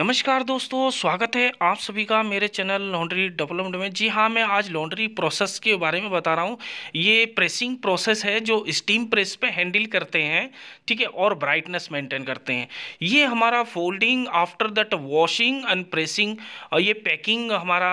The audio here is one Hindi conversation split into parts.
नमस्कार दोस्तों स्वागत है आप सभी का मेरे चैनल लॉन्ड्री डेवलपमेंट में जी हाँ मैं आज लॉन्ड्री प्रोसेस के बारे में बता रहा हूँ ये प्रेसिंग प्रोसेस है जो स्टीम प्रेस पे हैंडल करते हैं ठीक है और ब्राइटनेस मेंटेन करते हैं ये हमारा folding after that washing and pressing ये पैकिंग हमारा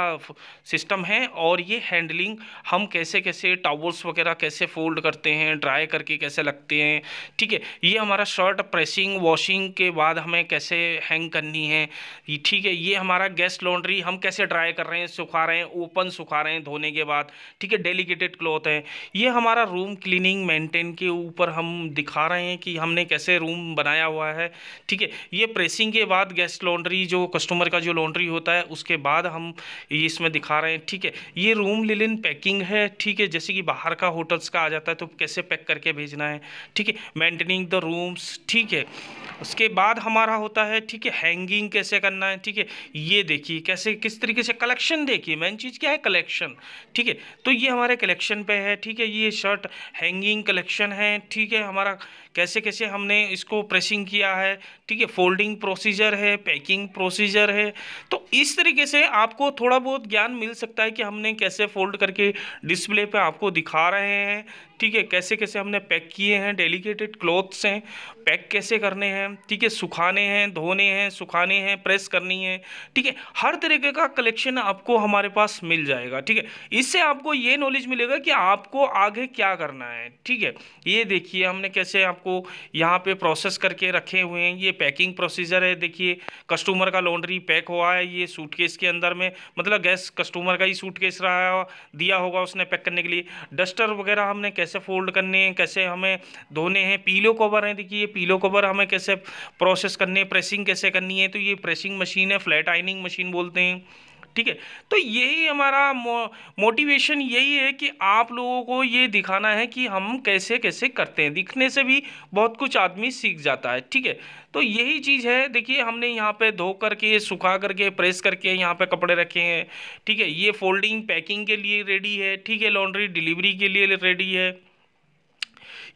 सिस्टम है और ये हैंडलिंग हम कैसे कैसे टावल्स वगैरह कैसे फोल्ड करते हैं ड्राई करके कैसे लगते हैं ठीक है ये हमारा शर्ट प्रेसिंग वॉशिंग के बाद हमें कैसे हैंग करनी है ये ठीक है ये हमारा गेस्ट लॉन्ड्री हम कैसे ड्राई कर रहे हैं सुखा रहे हैं ओपन सुखा रहे हैं धोने के बाद ठीक है डेलीकेटेड क्लॉथ है ये हमारा रूम क्लीनिंग मेंटेन के ऊपर हम दिखा रहे हैं कि हमने कैसे रूम बनाया हुआ है ठीक है ये प्रेसिंग के बाद गेस्ट लॉन्ड्री जो कस्टमर का जो लॉन्ड्री होता है उसके बाद हम इसमें दिखा रहे हैं ठीक है ये रूम लिलिन पैकिंग है ठीक है जैसे कि बाहर का होटल्स का आ जाता है तो कैसे पैक करके भेजना है ठीक है मेंटेनिंग द रूम्स ठीक है उसके बाद हमारा होता है ठीक है हैंगिंग के कैसे करना है ठीक है ये देखिए कैसे किस तरीके से कलेक्शन देखिए मेन चीज़ क्या है कलेक्शन ठीक है तो ये हमारे कलेक्शन पे है ठीक है ये शर्ट हैंगिंग कलेक्शन है ठीक है हमारा कैसे कैसे हमने इसको प्रेसिंग किया है ठीक है फोल्डिंग प्रोसीजर है पैकिंग प्रोसीजर है तो इस तरीके से आपको थोड़ा बहुत ज्ञान मिल सकता है कि हमने कैसे फोल्ड करके डिस्प्ले पे आपको दिखा रहे हैं ठीक है कैसे कैसे हमने पैक किए हैं डेलीकेटेड क्लॉथ्स हैं पैक कैसे करने हैं ठीक है सुखाने हैं धोने हैं सुखाने हैं प्रेस करनी है ठीक है हर तरीके का कलेक्शन आपको हमारे पास मिल जाएगा ठीक है इससे आपको ये नॉलेज मिलेगा कि आपको आगे क्या करना है ठीक है ये देखिए हमने कैसे आपको यहाँ पर प्रोसेस करके रखे हुए हैं ये पैकिंग प्रोसीजर है देखिए कस्टमर का लॉन्ड्री पैक हुआ है ये सूटकेस के अंदर में मतलब गैस कस्टमर का ही सूटकेस रहा है दिया होगा उसने पैक करने के लिए डस्टर वगैरह हमने कैसे फोल्ड करने हैं कैसे हमें धोने हैं पीलो कवर हैं देखिए ये पीलो कवर हमें कैसे प्रोसेस करने प्रेसिंग कैसे करनी है तो ये प्रेसिंग मशीन है फ्लैट आइनिंग मशीन बोलते हैं ठीक है तो यही हमारा मो, मोटिवेशन यही है कि आप लोगों को ये दिखाना है कि हम कैसे कैसे करते हैं दिखने से भी बहुत कुछ आदमी सीख जाता है ठीक है तो यही चीज़ है देखिए हमने यहाँ पे धो करके सुखा करके प्रेस करके यहाँ पे कपड़े रखे हैं ठीक है ये फोल्डिंग पैकिंग के लिए रेडी है ठीक है लॉन्ड्री डिलीवरी के लिए रेडी है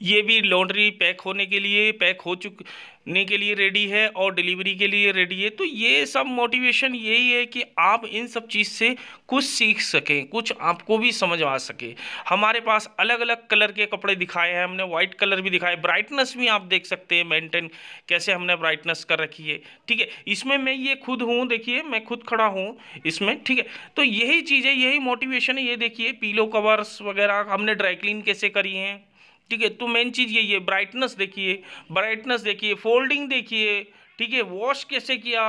ये भी लॉन्ड्री पैक होने के लिए पैक हो चुकने के लिए रेडी है और डिलीवरी के लिए रेडी है तो ये सब मोटिवेशन यही है कि आप इन सब चीज़ से कुछ सीख सकें कुछ आपको भी समझ आ सके हमारे पास अलग अलग कलर के कपड़े दिखाए हैं हमने वाइट कलर भी दिखाए ब्राइटनेस भी आप देख सकते हैं मेंटेन कैसे हमने ब्राइटनेस कर रखी है ठीक है इसमें मैं ये खुद हूँ देखिए मैं खुद खड़ा हूँ इसमें ठीक है तो यही चीज़ है यही मोटिवेशन है ये देखिए पीलो कवर्स वगैरह हमने ड्राई क्लीन कैसे करी हैं ठीक है तो मेन चीज़ यही है ब्राइटनेस देखिए ब्राइटनेस देखिए फोल्डिंग देखिए ठीक है वॉश कैसे किया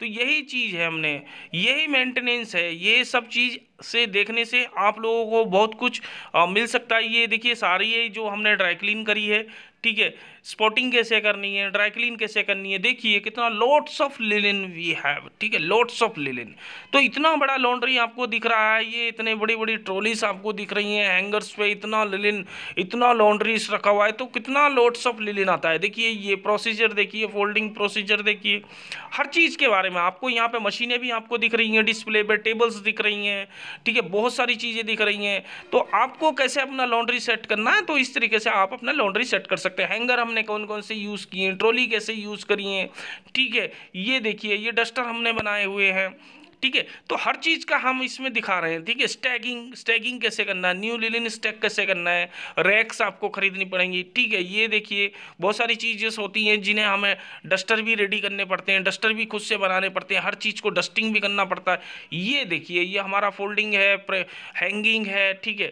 तो यही चीज़ है हमने यही मेंटेनेंस है ये सब चीज़ से देखने से आप लोगों को बहुत कुछ आ, मिल सकता है ये देखिए सारी ये जो हमने ड्राई क्लीन करी है ठीक है स्पॉटिंग कैसे करनी है ड्राई क्लीन कैसे करनी है देखिए कितना lots of linen we have ठीक है लॉट्स ऑफ लिलिन तो इतना बड़ा लॉन्ड्री आपको दिख रहा है ये इतने बड़ी बड़ी ट्रॉलीस आपको दिख रही हैं हैंगर्स पे इतना लिलिन इतना लॉन्ड्रीस रखा हुआ है तो कितना लॉट्स ऑफ लिलिन आता है देखिए ये प्रोसीजर देखिए फोल्डिंग प्रोसीजर देखिए हर चीज़ के बारे में आपको यहाँ पर मशीनें भी आपको दिख रही हैं डिस्प्ले पर टेबल्स दिख रही हैं ठीक है बहुत सारी चीज़ें दिख रही हैं तो आपको कैसे अपना लॉन्ड्री सेट करना है तो इस तरीके से आप अपना लॉन्ड्री सेट कर सकते सकते हैं हैंगर हमने कौन कौन से यूज़ किए ट्रॉली कैसे यूज़ करी है ठीक है ये देखिए ये डस्टर हमने बनाए हुए हैं ठीक है तो हर चीज़ का हम इसमें दिखा रहे हैं ठीक है स्टैगिंग स्टैगिंग कैसे करना है न्यू लिलिन स्टैग कैसे करना है रैक्स आपको खरीदनी पड़ेंगी ठीक है ये देखिए बहुत सारी चीज़ें होती हैं जिन्हें हमें डस्टर भी रेडी करने पड़ते हैं डस्टर भी खुद से बनाने पड़ते हैं हर चीज़ को डस्टिंग भी करना पड़ता है ये देखिए ये हमारा फोल्डिंग है हैंगिंग है ठीक है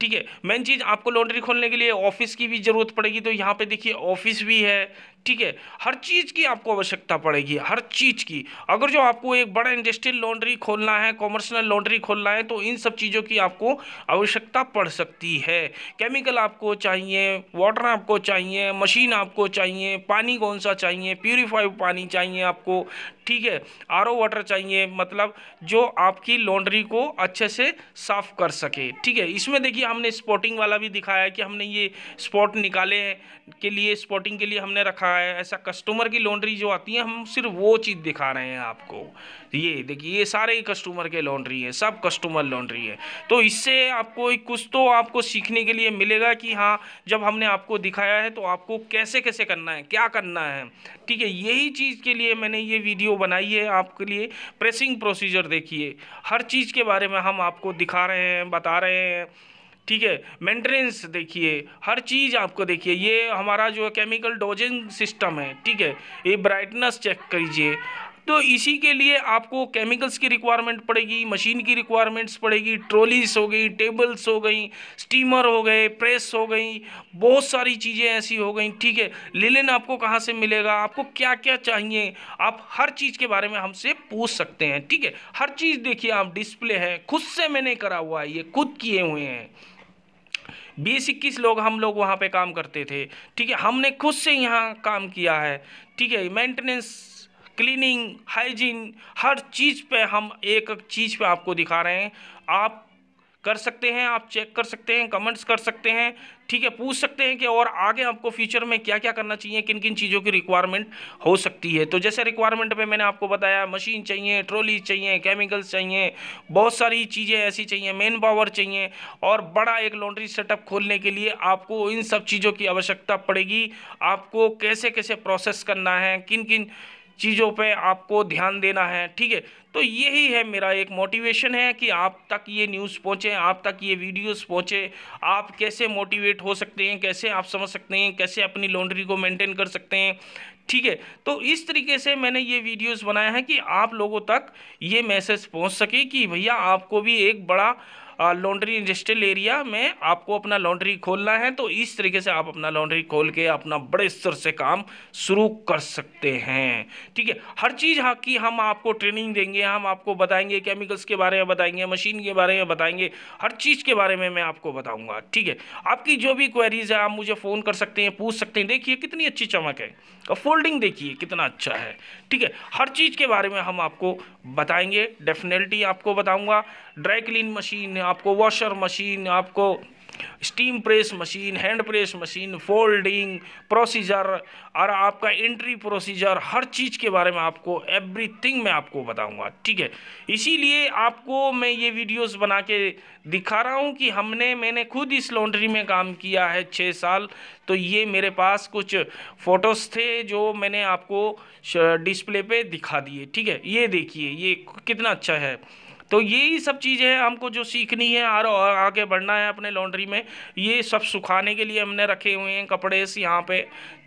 ठीक है मेन चीज़ आपको लॉन्ड्री खोलने के लिए ऑफिस की भी ज़रूरत पड़ेगी तो यहाँ पे देखिए ऑफिस भी है ठीक है हर चीज़ की आपको आवश्यकता पड़ेगी हर चीज़ की अगर जो आपको एक बड़ा इंडस्ट्रियल लॉन्ड्री खोलना है कॉमर्शनल लॉन्ड्री खोलना है तो इन सब चीज़ों की आपको आवश्यकता पड़ सकती है केमिकल आपको चाहिए वाटर आपको चाहिए मशीन आपको चाहिए पानी कौन सा चाहिए प्योरीफाइड पानी चाहिए आपको ठीक है आर वाटर चाहिए मतलब जो आपकी लॉन्ड्री को अच्छे से साफ़ कर सके ठीक है इसमें देखिए हमने स्पॉटिंग वाला भी दिखाया है कि हमने ये स्पॉट निकाले के लिए स्पॉटिंग के लिए हमने रखा रखा है ऐसा कस्टमर की लॉन्ड्री जो आती है हम सिर्फ वो चीज़ दिखा रहे हैं आपको ये देखिए ये सारे ही कस्टमर के लॉन्ड्री है सब कस्टमर लॉन्ड्री है तो इससे आपको कुछ तो आपको सीखने के लिए मिलेगा कि हाँ जब हमने आपको दिखाया है तो आपको कैसे कैसे करना है क्या करना है ठीक है यही चीज़ के लिए मैंने ये वीडियो बनाई है आपके लिए प्रेसिंग प्रोसीजर देखिए हर चीज़ के बारे में हम आपको दिखा रहे हैं बता रहे हैं ठीक है मेंटेनेंस देखिए हर चीज़ आपको देखिए ये हमारा जो केमिकल डोजिंग सिस्टम है ठीक है ये ब्राइटनेस चेक करिए तो इसी के लिए आपको केमिकल्स की रिक्वायरमेंट पड़ेगी मशीन की रिक्वायरमेंट्स पड़ेगी ट्रॉलीस हो गई टेबल्स हो गई स्टीमर हो गए प्रेस हो गई बहुत सारी चीज़ें ऐसी हो गई ठीक है लिलिन आपको कहाँ से मिलेगा आपको क्या क्या चाहिए आप हर चीज़ के बारे में हमसे पूछ सकते हैं ठीक है हर चीज़ देखिए आप डिस्प्ले है खुद से मैंने करा हुआ है ये खुद किए हुए हैं बीस इक्कीस लोग हम लोग वहाँ पे काम करते थे ठीक है हमने खुद से यहाँ काम किया है ठीक है मेंटेनेंस क्लीनिंग हाइजीन हर चीज़ पे हम एक एक चीज़ पे आपको दिखा रहे हैं आप कर सकते हैं आप चेक कर सकते हैं कमेंट्स कर सकते हैं ठीक है पूछ सकते हैं कि और आगे आपको फ्यूचर में क्या क्या करना चाहिए किन किन चीज़ों की रिक्वायरमेंट हो सकती है तो जैसे रिक्वायरमेंट में मैंने आपको बताया मशीन चाहिए ट्रॉली चाहिए केमिकल्स चाहिए बहुत सारी चीज़ें ऐसी चाहिए मैन पावर चाहिए और बड़ा एक लॉन्ड्री सेटअप खोलने के लिए आपको इन सब चीज़ों की आवश्यकता पड़ेगी आपको कैसे कैसे प्रोसेस करना है किन किन चीज़ों पे आपको ध्यान देना है ठीक है तो यही है मेरा एक मोटिवेशन है कि आप तक ये न्यूज़ पहुँचे आप तक ये वीडियोस पहुँचे आप कैसे मोटिवेट हो सकते हैं कैसे आप समझ सकते हैं कैसे अपनी लॉन्ड्री को मेंटेन कर सकते हैं ठीक है तो इस तरीके से मैंने ये वीडियोस बनाया है कि आप लोगों तक ये मैसेज पहुँच सके कि भैया आपको भी एक बड़ा लॉन्ड्री इंडस्ट्रियल एरिया में आपको अपना लॉन्ड्री खोलना है तो इस तरीके से आप अपना लॉन्ड्री खोल के अपना बड़े स्तर से काम शुरू कर सकते हैं ठीक है हर चीज़ हाँ की हम आपको ट्रेनिंग देंगे हम आपको बताएंगे केमिकल्स के बारे में बताएंगे मशीन के बारे में बताएंगे हर चीज़ के बारे में मैं आपको बताऊँगा ठीक है आपकी जो भी क्वेरीज है आप मुझे फ़ोन कर सकते हैं पूछ सकते हैं देखिए कितनी अच्छी चमक है और फोल्डिंग देखिए कितना अच्छा है ठीक है हर चीज़ के बारे में हम आपको बताएंगे डेफिनेटली आपको बताऊँगा ड्राई क्लीन मशीन आपको वॉशर मशीन आपको steam press machine hand press machine folding procedure और आपका एंट्री प्रोसीजर हर चीज़ के बारे में आपको एवरीथिंग मैं आपको बताऊंगा ठीक है इसीलिए आपको मैं ये वीडियोस बना के दिखा रहा हूँ कि हमने मैंने खुद इस लॉन्ड्री में काम किया है छः साल तो ये मेरे पास कुछ फ़ोटोज़ थे जो मैंने आपको डिस्प्ले पे दिखा दिए ठीक है ये देखिए ये कितना अच्छा है तो यही सब चीज़ें हैं हमको जो सीखनी है और आगे बढ़ना है अपने लॉन्ड्री में ये सब सुखाने के लिए हमने रखे हुए हैं कपड़े यहाँ पे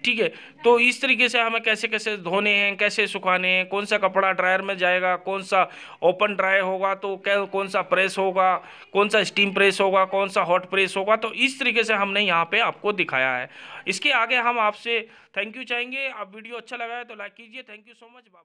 ठीक है तो इस तरीके से हमें कैसे कैसे धोने हैं कैसे सुखाने हैं कौन सा कपड़ा ड्रायर में जाएगा कौन सा ओपन ड्राई होगा तो कै कौन सा प्रेस होगा कौन सा स्टीम प्रेस होगा कौन सा हॉट प्रेस होगा तो इस तरीके से हमने यहाँ पे आपको दिखाया है इसके आगे हम आपसे थैंक यू चाहेंगे आप वीडियो अच्छा लगा है तो लाइक कीजिए थैंक यू सो मच